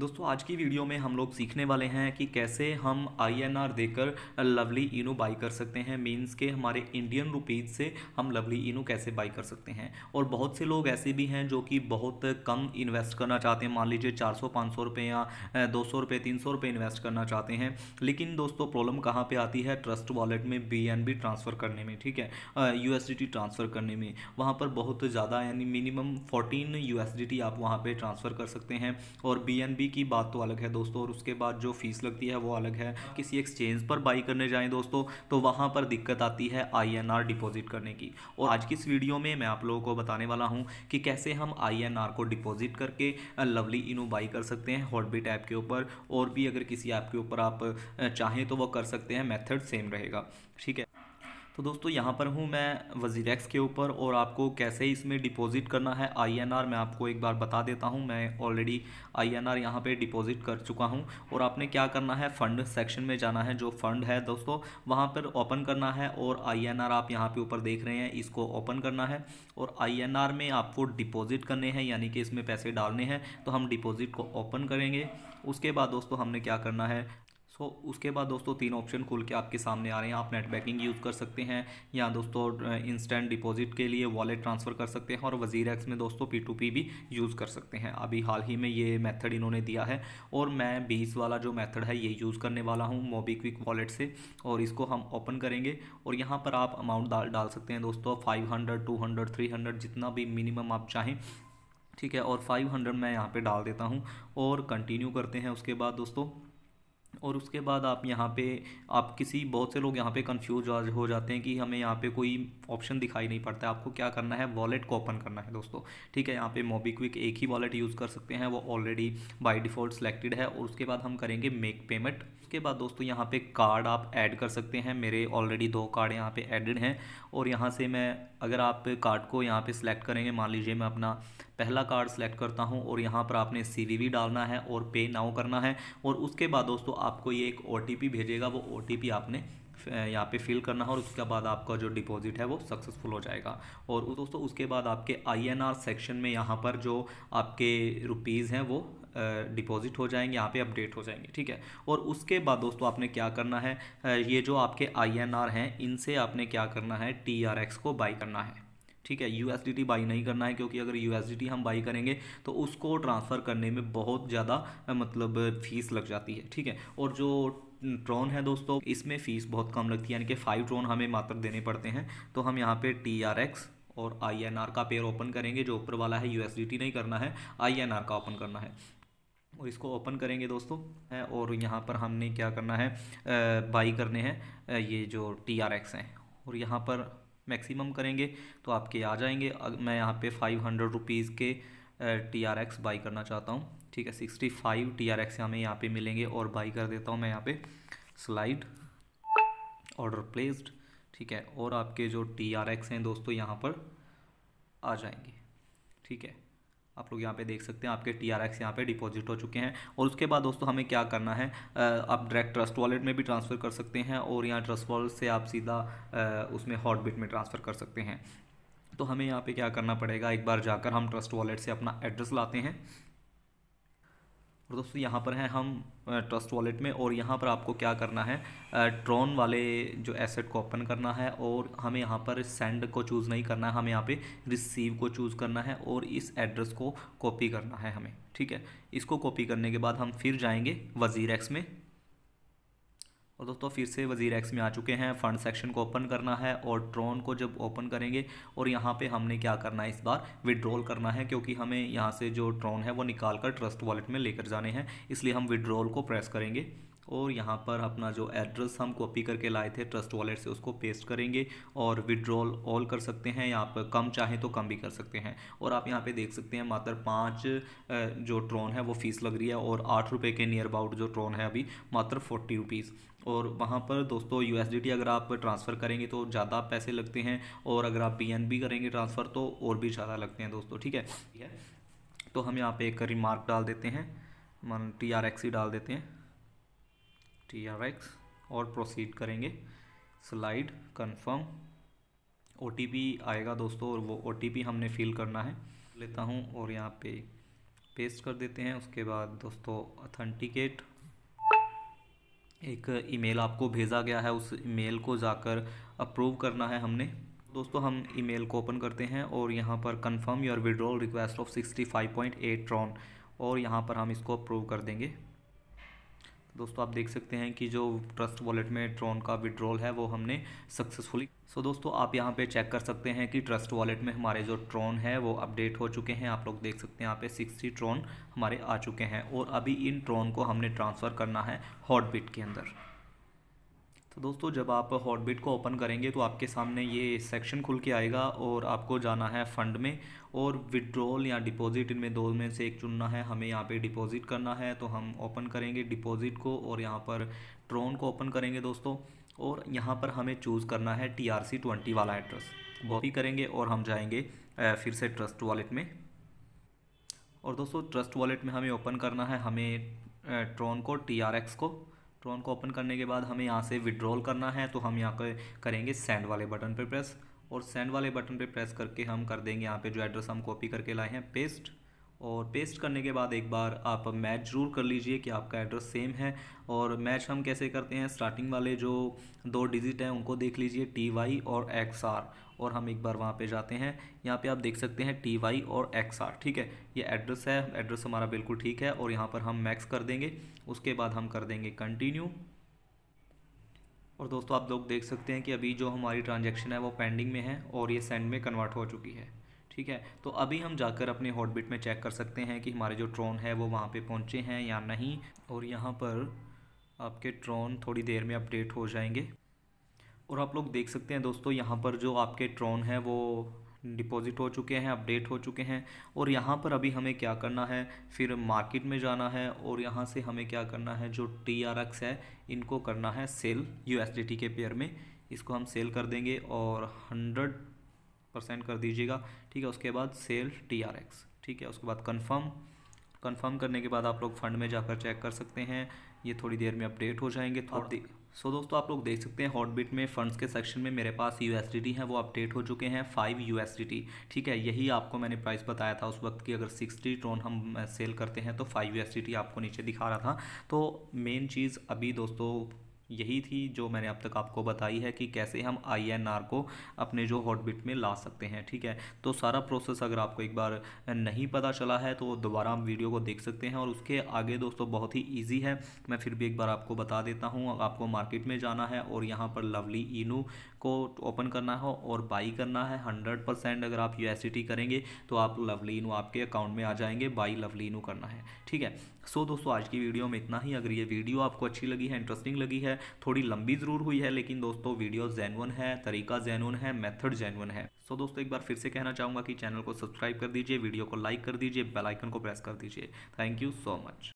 दोस्तों आज की वीडियो में हम लोग सीखने वाले हैं कि कैसे हम आईएनआर देकर लवली इनो बाई कर सकते हैं मींस के हमारे इंडियन रुपीज़ से हम लवली इनो कैसे बाई कर सकते हैं और बहुत से लोग ऐसे भी हैं जो कि बहुत कम इन्वेस्ट करना चाहते हैं मान लीजिए 400 500 रुपए या दो सौ रुपये तीन सौ रुपये इन्वेस्ट करना चाहते हैं लेकिन दोस्तों प्रॉब्लम कहाँ पर आती है ट्रस्ट वॉलेट में बी ट्रांसफ़र करने में ठीक है यू ट्रांसफ़र करने में वहाँ पर बहुत ज़्यादा यानी मिनिमम फोर्टीन यू आप वहाँ पर ट्रांसफ़र कर सकते हैं और बी एमआरपी की बात तो अलग है दोस्तों और उसके बाद जो फ़ीस लगती है वो अलग है किसी एक्सचेंज पर बाई करने जाएं दोस्तों तो वहां पर दिक्कत आती है आई डिपॉजिट करने की और आज की इस वीडियो में मैं आप लोगों को बताने वाला हूँ कि कैसे हम आई को डिपॉजिट करके लवली इनो बाई कर सकते हैं हॉटबिट ऐप के ऊपर और भी अगर किसी ऐप के ऊपर आप चाहें तो वह कर सकते हैं मेथड सेम रहेगा ठीक है तो दोस्तों यहाँ पर हूँ मैं वजीरेक्स के ऊपर और आपको कैसे इसमें डिपॉजिट करना है आईएनआर मैं आपको एक बार बता देता हूँ मैं ऑलरेडी आईएनआर यहाँ पे डिपॉजिट कर चुका हूँ और आपने क्या करना है फ़ंड सेक्शन में जाना है जो फ़ंड है दोस्तों वहाँ पर ओपन करना है और आर आप यहाँ पे ऊपर देख रहे हैं इसको ओपन करना है और आर में आपको डिपॉजिट करने हैं यानी कि इसमें पैसे डालने हैं तो हम डिपॉजिट को ओपन करेंगे उसके बाद दोस्तों हमने क्या करना है सो so, उसके बाद दोस्तों तीन ऑप्शन खुल के आपके सामने आ रहे हैं आप नेट बैंकिंग यूज़ कर सकते हैं या दोस्तों इंस्टेंट डिपॉजिट के लिए वॉलेट ट्रांसफ़र कर सकते हैं और वजीर एक्स में दोस्तों पी टू पी भी यूज़ कर सकते हैं अभी हाल ही में ये मेथड इन्होंने दिया है और मैं बीस वाला जो मेथड है ये यूज़ करने वाला हूँ मोबीक्विक वॉलेट से और इसको हम ओपन करेंगे और यहाँ पर आप अमाउंट डाल डाल सकते हैं दोस्तों five hundred two hundred three hundred जितना भी मिनिमम आप चाहें ठीक है और फाइव हंड्रेड मैं यहाँ पे डाल देता हूँ और कंटिन्यू करते हैं उसके बाद दोस्तों और उसके बाद आप यहाँ पे आप किसी बहुत से लोग यहाँ पे कंफ्यूज हो जाते हैं कि हमें यहाँ पे कोई ऑप्शन दिखाई नहीं पड़ता आपको क्या करना है वॉलेट को ओपन करना है दोस्तों ठीक है यहाँ पे मोबीक्विक एक ही वॉलेट यूज़ कर सकते हैं वो ऑलरेडी बाय डिफ़ॉल्ट सिलेक्टेड है और उसके बाद हम करेंगे मेक पेमेंट उसके बाद दोस्तों यहाँ पे कार्ड आप ऐड कर सकते हैं मेरे ऑलरेडी दो कार्ड यहाँ पे एडिड हैं और यहाँ से मैं अगर आप कार्ड को यहाँ पर सिलेक्ट करेंगे मान लीजिए मैं अपना पहला कार्ड सेलेक्ट करता हूँ और यहाँ पर आपने सी डालना है और पे नाउ करना है और उसके बाद दोस्तों आपको ये एक ओ भेजेगा वो ओ आपने यहाँ पे फिल करना है और उसके बाद आपका जो डिपॉजिट है वो सक्सेसफुल हो जाएगा और दोस्तों उसके बाद आपके आईएनआर सेक्शन में यहाँ पर जो आपके रुपीज़ हैं वो डिपॉजिट हो जाएंगे यहाँ पे अपडेट हो जाएंगे ठीक है और उसके बाद दोस्तों आपने क्या करना है ये जो आपके आई हैं इनसे आपने क्या करना है टी को बाई करना है ठीक है यू बाई नहीं करना है क्योंकि अगर यू हम बाई करेंगे तो उसको ट्रांसफ़र करने में बहुत ज़्यादा मतलब फ़ीस लग जाती है ठीक है और जो ट्रॉन है दोस्तों इसमें फ़ीस बहुत कम लगती है यानी कि फाइव ट्रॉन हमें मात्र देने पड़ते हैं तो हम यहाँ पे टी आर एक्स और आई एन आर का पेयर ओपन करेंगे जो ऊपर वाला है यू नहीं करना है आई एन आर का ओपन करना है और इसको ओपन करेंगे दोस्तों और यहाँ पर हमने क्या करना है बाई करने हैं ये जो टी आर एक्स हैं और यहाँ पर मैक्सिमम करेंगे तो आपके आ जाएंगे मैं यहाँ पे फाइव हंड्रेड रुपीज़ के टी आर एक्स बाई करना चाहता हूँ ठीक है sixty five T R X हमें यहाँ पे मिलेंगे और बाई कर देता हूँ मैं यहाँ पे स्लाइड ऑर्डर प्लेस्ड ठीक है और आपके जो टी आर एक्स हैं दोस्तों यहाँ पर आ जाएंगे ठीक है आप लोग यहाँ पे देख सकते हैं आपके टी आर एक्स यहाँ पर डिपॉजिट हो चुके हैं और उसके बाद दोस्तों हमें क्या करना है आप डायरेक्ट ट्रस्ट वॉलेट में भी ट्रांसफ़र कर सकते हैं और यहाँ ट्रस्ट वॉलेट से आप सीधा उसमें हॉटबिट में ट्रांसफ़र कर सकते हैं तो हमें यहाँ पे क्या करना पड़ेगा एक बार जाकर हम ट्रस्ट वॉलेट से अपना एड्रेस लाते हैं तो दोस्तों यहाँ पर हैं हम ट्रस्ट वॉलेट में और यहाँ पर आपको क्या करना है ट्रॉन वाले जो एसेट को ओपन करना है और हमें यहाँ पर सेंड को चूज़ नहीं करना है हमें यहाँ पे रिसीव को चूज़ करना है और इस एड्रेस को कॉपी करना है हमें ठीक है इसको कॉपी करने के बाद हम फिर जाएंगे वज़ीर एक्स में और दोस्तों फिर से वज़ीर एक्स में आ चुके हैं फंड सेक्शन को ओपन करना है और ट्रोन को जब ओपन करेंगे और यहाँ पे हमने क्या करना है इस बार विड्रॉल करना है क्योंकि हमें यहाँ से जो ट्रोन है वो निकाल कर ट्रस्ट वॉलेट में लेकर जाने हैं इसलिए हम विड्रॉल को प्रेस करेंगे और यहाँ पर अपना जो एड्रेस हम कॉपी करके लाए थे ट्रस्ट वॉलेट से उसको पेस्ट करेंगे और विड्रॉल ऑल कर सकते हैं यहाँ पर कम चाहे तो कम भी कर सकते हैं और आप यहाँ पे देख सकते हैं मात्र पाँच जो ट्रोन है वो फीस लग रही है और आठ रुपये के नियर अबाउट जो ट्रोन है अभी मात्र फोर्टी रुपीज़ और वहाँ पर दोस्तों यू अगर आप ट्रांसफ़र करेंगे तो ज़्यादा पैसे लगते हैं और अगर आप पी करेंगे ट्रांसफ़र तो और भी ज़्यादा लगते हैं दोस्तों ठीक है तो हम यहाँ पे एक रिमार्क डाल देते हैं मान टी आर एक्स ही डाल देते हैं टी आर एक्स और प्रोसीड करेंगे slide confirm O T P आएगा दोस्तों और वो ओ टी पी हमने फिल करना है लेता हूँ और यहाँ पे पेस्ट कर देते हैं उसके बाद दोस्तों अथेंटिकेट एक ईमेल आपको भेजा गया है उस ईमेल को जाकर अप्रूव करना है हमने दोस्तों हम ईमेल को ओपन करते हैं और यहाँ पर confirm your withdrawal request of 65.8 Tron और यहाँ पर हम इसको अप्रूव कर देंगे दोस्तों आप देख सकते हैं कि जो ट्रस्ट वॉलेट में ट्रॉन का विड्रॉल है वो हमने सक्सेसफुली सो so दोस्तों आप यहाँ पे चेक कर सकते हैं कि ट्रस्ट वॉलेट में हमारे जो ट्रॉन है वो अपडेट हो चुके हैं आप लोग देख सकते हैं यहाँ पे सिक्सटी ट्रॉन हमारे आ चुके हैं और अभी इन ट्रॉन को हमने ट्रांसफ़र करना है हॉटबिट के अंदर तो दोस्तों जब आप हॉटबिट को ओपन करेंगे तो आपके सामने ये सेक्शन खुल के आएगा और आपको जाना है फंड में और विड्रॉल या डिपॉजिट इनमें दो में से एक चुनना है हमें यहाँ पे डिपॉजिट करना है तो हम ओपन करेंगे डिपॉजिट को और यहाँ पर ट्रोन को ओपन करेंगे दोस्तों और यहाँ पर हमें चूज़ करना है टी आर सी ट्वेंटी वाला एड्रेस बहुत ही करेंगे और हम जाएंगे फिर से ट्रस्ट वॉलेट में और दोस्तों ट्रस्ट वॉलेट में हमें ओपन करना है हमें ट्रोन को टी आर एक्स को ट्रॉन को ओपन करने के बाद हमें यहाँ से विड्रॉल करना है तो हम यहाँ पर करेंगे सेंड वाले बटन पर प्रेस और सेंड वाले बटन पर प्रेस करके हम कर देंगे यहाँ पर जो एड्रेस हम कॉपी करके लाए हैं पेस्ट और पेस्ट करने के बाद एक बार आप मैच ज़रूर कर लीजिए कि आपका एड्रेस सेम है और मैच हम कैसे करते हैं स्टार्टिंग वाले जो दो डिजिट हैं उनको देख लीजिए टी वाई और एक्स आर और हम एक बार वहाँ पे जाते हैं यहाँ पे आप देख सकते हैं टी वाई और एक्स आर ठीक है ये एड्रेस है एड्रेस हमारा बिल्कुल ठीक है और यहाँ पर हम मैक्स कर देंगे उसके बाद हम कर देंगे कंटिन्यू और दोस्तों आप लोग देख सकते हैं कि अभी जो हमारी ट्रांजेक्शन है वो पेंडिंग में है और ये सेंड में कन्वर्ट हो चुकी है ठीक है तो अभी हम जाकर अपने हॉटबिट में चेक कर सकते हैं कि हमारे जो ट्रोन है वो वहाँ पे पहुँचे हैं या नहीं और यहाँ पर आपके ट्रोन थोड़ी देर में अपडेट हो जाएंगे और आप लोग देख सकते हैं दोस्तों यहाँ पर जो आपके ट्रोन है वो डिपॉजिट हो चुके हैं अपडेट हो चुके हैं और यहाँ पर अभी हमें क्या करना है फिर मार्केट में जाना है और यहाँ से हमें क्या करना है जो टी आर एक्स है इनको करना है sell U S D T के पेयर में इसको हम सेल कर देंगे और हंड्रेड परसेंट कर दीजिएगा ठीक है उसके बाद सेल टी आर एक्स ठीक है उसके बाद कन्फर्म कन्फर्म करने के बाद आप लोग फंड में जाकर चेक कर सकते हैं ये थोड़ी देर में अपडेट हो जाएंगे और सो so, दोस्तों आप लोग देख सकते हैं हॉटबिट में फंड्स के सेक्शन में मेरे पास यू हैं वो अपडेट हो चुके हैं फाइव यू ठीक है यही आपको मैंने प्राइस बताया था उस वक्त की अगर सिक्सटी ट्रोन हम सेल करते हैं तो फाइव यू आपको नीचे दिखा रहा था तो मेन चीज़ अभी दोस्तों यही थी जो मैंने अब तक आपको बताई है कि कैसे हम आई एन आर को अपने जो हॉटबिट में ला सकते हैं ठीक है तो सारा प्रोसेस अगर आपको एक बार नहीं पता चला है तो दोबारा हम वीडियो को देख सकते हैं और उसके आगे दोस्तों बहुत ही ईजी है मैं फिर भी एक बार आपको बता देता हूँ आपको मार्केट में जाना है और यहाँ पर लवली इनू को ओपन करना हो और बाई करना है हंड्रेड परसेंट अगर आप यू करेंगे तो आप लवलीनू आपके अकाउंट में आ जाएंगे बाई लवलीनू करना है ठीक है सो so, दोस्तों आज की वीडियो में इतना ही अगर ये वीडियो आपको अच्छी लगी है इंटरेस्टिंग लगी है थोड़ी लंबी ज़रूर हुई है लेकिन दोस्तों वीडियो जेनवन है तरीका जेनवन है मेथड जेनवन है सो so, दोस्तों एक बार फिर से कहना चाहूँगा कि चैनल को सब्सक्राइब कर दीजिए वीडियो को लाइक कर दीजिए बेलाइकन को प्रेस कर दीजिए थैंक यू सो मच